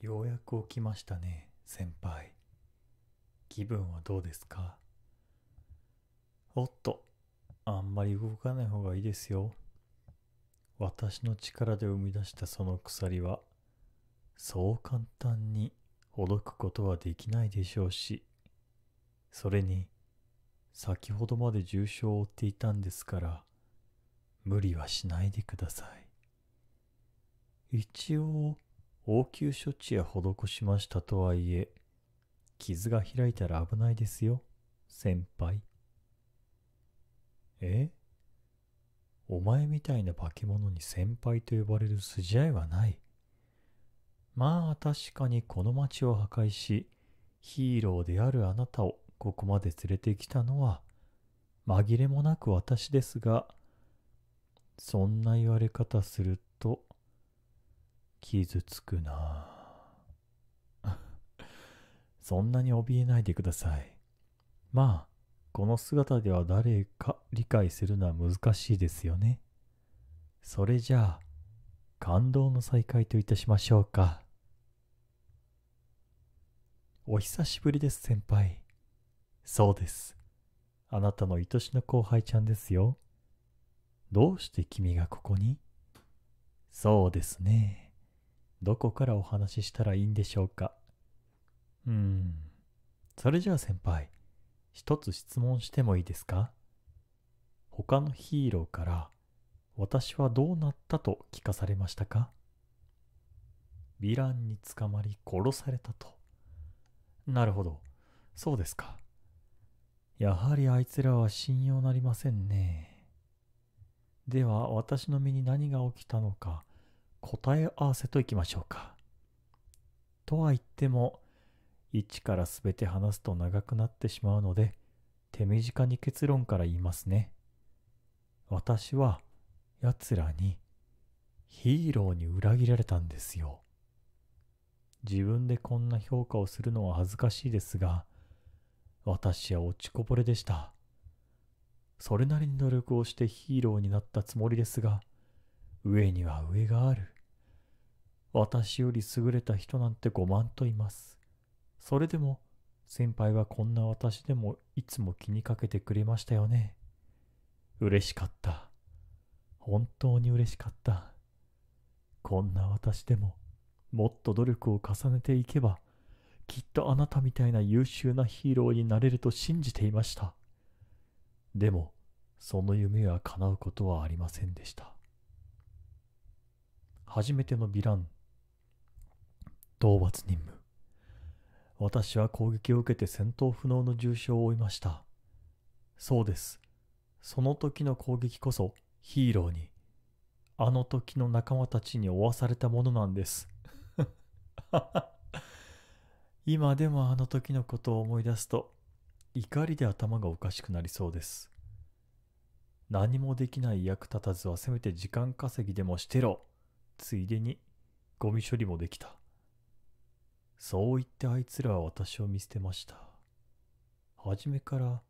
ようやく起きましたね、先輩。気分はどうですかおっと、あんまり動かない方がいいですよ。私の力で生み出したその鎖は、そう簡単にほどくことはできないでしょうし、それに、先ほどまで重傷を負っていたんですから、無理はしないでください。一応、応急処置や施しましたとはいえ、傷が開いたら危ないですよ、先輩。えお前みたいな化け物に先輩と呼ばれる筋合いはない。まあ確かにこの町を破壊し、ヒーローであるあなたをここまで連れてきたのは、紛れもなく私ですが、そんな言われ方すると、傷つくな そんなに怯えないでください。まあ、この姿では誰か理解するのは難しいですよね。それじゃあ、感動の再会といたしましょうか。お久しぶりです、先輩。そうです。あなたの愛しの後輩ちゃんですよ。どうして君がここにそうですね。どこからお話ししたらいいんでしょうかうーん。それじゃあ先輩、一つ質問してもいいですか他のヒーローから、私はどうなったと聞かされましたかヴィランに捕まり殺されたと。なるほど。そうですか。やはりあいつらは信用なりませんね。では私の身に何が起きたのか答え合わせといきましょうか。とは言っても、一から全て話すと長くなってしまうので、手短に結論から言いますね。私は、奴らに、ヒーローに裏切られたんですよ。自分でこんな評価をするのは恥ずかしいですが、私は落ちこぼれでした。それなりに努力をしてヒーローになったつもりですが、上には上がある。私より優れた人なんて5万といます。それでも、先輩はこんな私でもいつも気にかけてくれましたよね。嬉しかった。本当に嬉しかった。こんな私でも、もっと努力を重ねていけば、きっとあなたみたいな優秀なヒーローになれると信じていました。でも、その夢は叶うことはありませんでした。初めてのヴィラン討伐任務私は攻撃を受けて戦闘不能の重傷を負いましたそうですその時の攻撃こそヒーローにあの時の仲間たちに負わされたものなんです 今でもあの時のことを思い出すと怒りで頭がおかしくなりそうです何もできない役立たずはせめて時間稼ぎでもしてろついでにゴミ処理もできた。そう言ってあいつらは私を見捨てました。初めから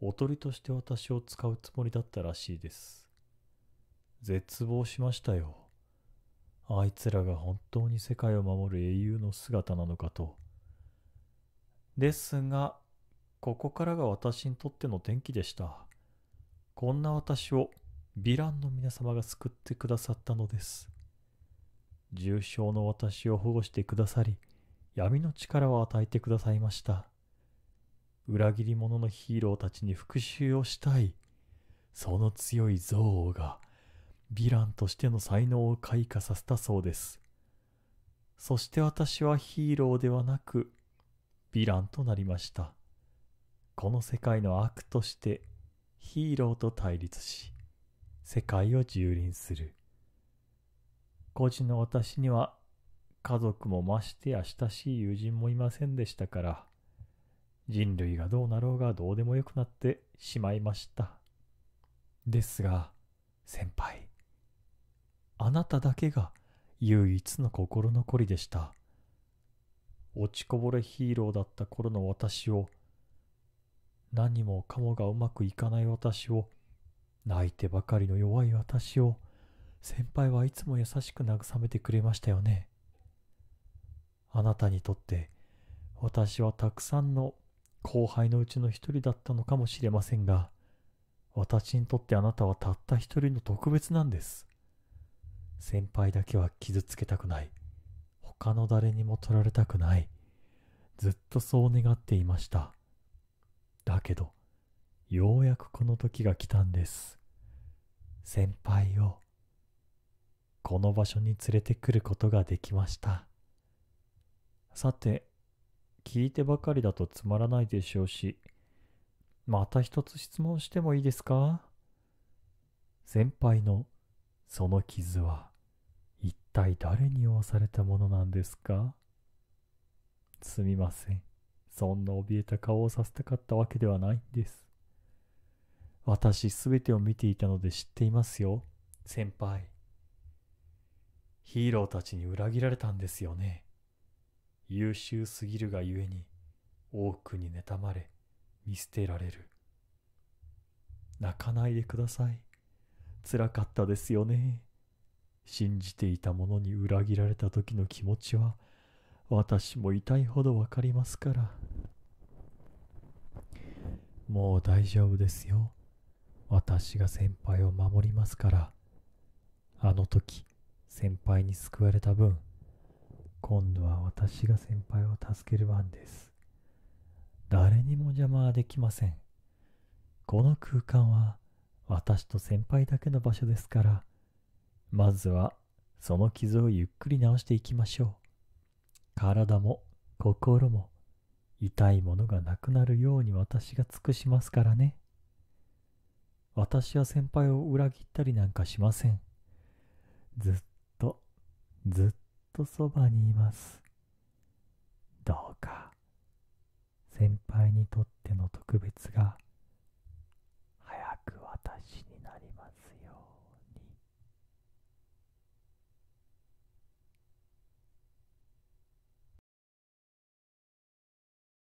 おとりとして私を使うつもりだったらしいです。絶望しましたよ。あいつらが本当に世界を守る英雄の姿なのかと。ですが、ここからが私にとっての転機でした。こんな私をヴィランの皆様が救ってくださったのです。重症の私を保護してくださり、闇の力を与えてくださいました。裏切り者のヒーローたちに復讐をしたい。その強い憎悪が、ヴィランとしての才能を開花させたそうです。そして私はヒーローではなく、ヴィランとなりました。この世界の悪として、ヒーローと対立し、世界を蹂躙する。個人の私には家族もましてや親しい友人もいませんでしたから、人類がどうなろうがどうでもよくなってしまいました。ですが、先輩、あなただけが唯一の心残りでした。落ちこぼれヒーローだった頃の私を、何もかもがうまくいかない私を、泣いてばかりの弱い私を、先輩はいつも優しく慰めてくれましたよね。あなたにとって私はたくさんの後輩のうちの一人だったのかもしれませんが、私にとってあなたはたった一人の特別なんです。先輩だけは傷つけたくない。他の誰にも取られたくない。ずっとそう願っていました。だけど、ようやくこの時が来たんです。先輩を。この場所に連れてくることができました。さて、聞いてばかりだとつまらないでしょうし、また一つ質問してもいいですか先輩のその傷は一体誰に負わされたものなんですかすみません。そんな怯えた顔をさせたかったわけではないんです。私すべてを見ていたので知っていますよ、先輩。ヒーローたちに裏切られたんですよね。優秀すぎるがゆえに多くに妬まれ見捨てられる。泣かないでください。辛かったですよね。信じていたものに裏切られた時の気持ちは私も痛いほどわかりますから。もう大丈夫ですよ。私が先輩を守りますから。あの時、先輩に救われた分今度は私が先輩を助ける番です誰にも邪魔はできませんこの空間は私と先輩だけの場所ですからまずはその傷をゆっくり治していきましょう体も心も痛いものがなくなるように私が尽くしますからね私は先輩を裏切ったりなんかしませんずっずっとそばにいます。どうか先輩にとっての特